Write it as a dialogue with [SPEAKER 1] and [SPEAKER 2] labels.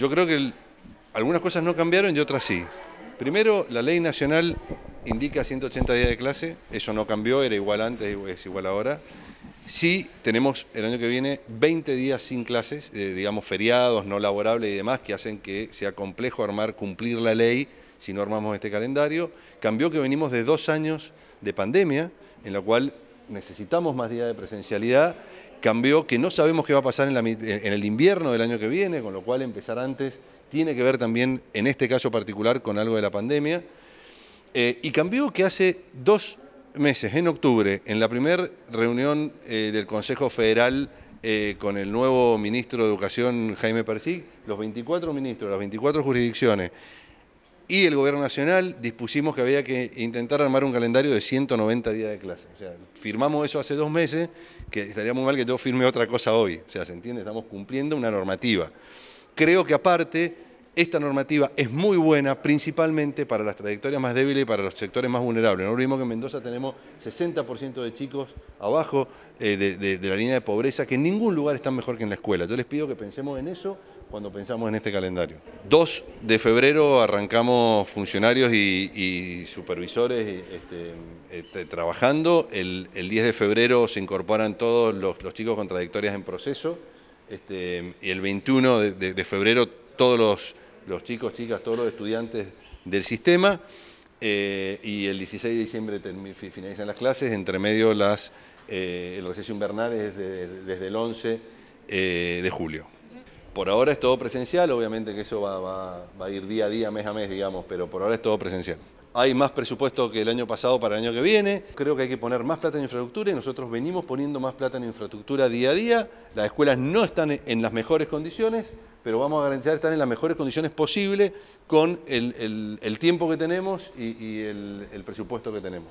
[SPEAKER 1] Yo creo que algunas cosas no cambiaron y otras sí. Primero, la ley nacional indica 180 días de clase, eso no cambió, era igual antes, es igual ahora. Sí tenemos el año que viene 20 días sin clases, eh, digamos feriados, no laborables y demás, que hacen que sea complejo armar, cumplir la ley si no armamos este calendario. Cambió que venimos de dos años de pandemia, en la cual necesitamos más días de presencialidad, cambió que no sabemos qué va a pasar en, el invierno del año que viene, con lo cual empezar antes tiene que ver también, en este caso particular, con algo de la pandemia. Eh, y cambió que hace dos meses, en octubre, en la primera reunión eh, del Consejo Federal eh, con el nuevo ministro de Educación, Jaime Persig, los 24 ministros, las 24 jurisdicciones, y el Gobierno Nacional dispusimos que había que intentar armar un calendario de 190 días de clase. firmamos eso hace dos meses, que estaría muy mal que yo firme otra cosa hoy. O sea, ¿se entiende? Estamos cumpliendo una normativa. Creo que aparte esta normativa es muy buena principalmente para las trayectorias más débiles y para los sectores más vulnerables. No olvidemos que en Mendoza tenemos 60% de chicos abajo eh, de, la línea de pobreza, que en ningún lugar están mejor que en la escuela. Yo les pido que pensemos en eso cuando pensamos en este calendario. 2 de febrero arrancamos funcionarios y, supervisores este, este, trabajando. El, 10 de febrero se incorporan todos los, chicos con trayectorias en proceso. Este, y el 21 de febrero todos los, chicos, chicas, todos los estudiantes del sistema. Eh, y el 16 de diciembre finalizan las clases, entre medio las, eh, el receso invernal es desde el 11 eh, de julio. Por ahora es todo presencial, obviamente que eso va, a ir día a día, mes a mes, digamos, pero por ahora es todo presencial. Hay más presupuesto que el año pasado para el año que viene. Creo que hay que poner más plata en infraestructura y nosotros venimos poniendo más plata en infraestructura día a día. Las escuelas no están en las mejores condiciones, pero vamos a garantizar estar en las mejores condiciones posibles con el, tiempo que tenemos y, el presupuesto que tenemos.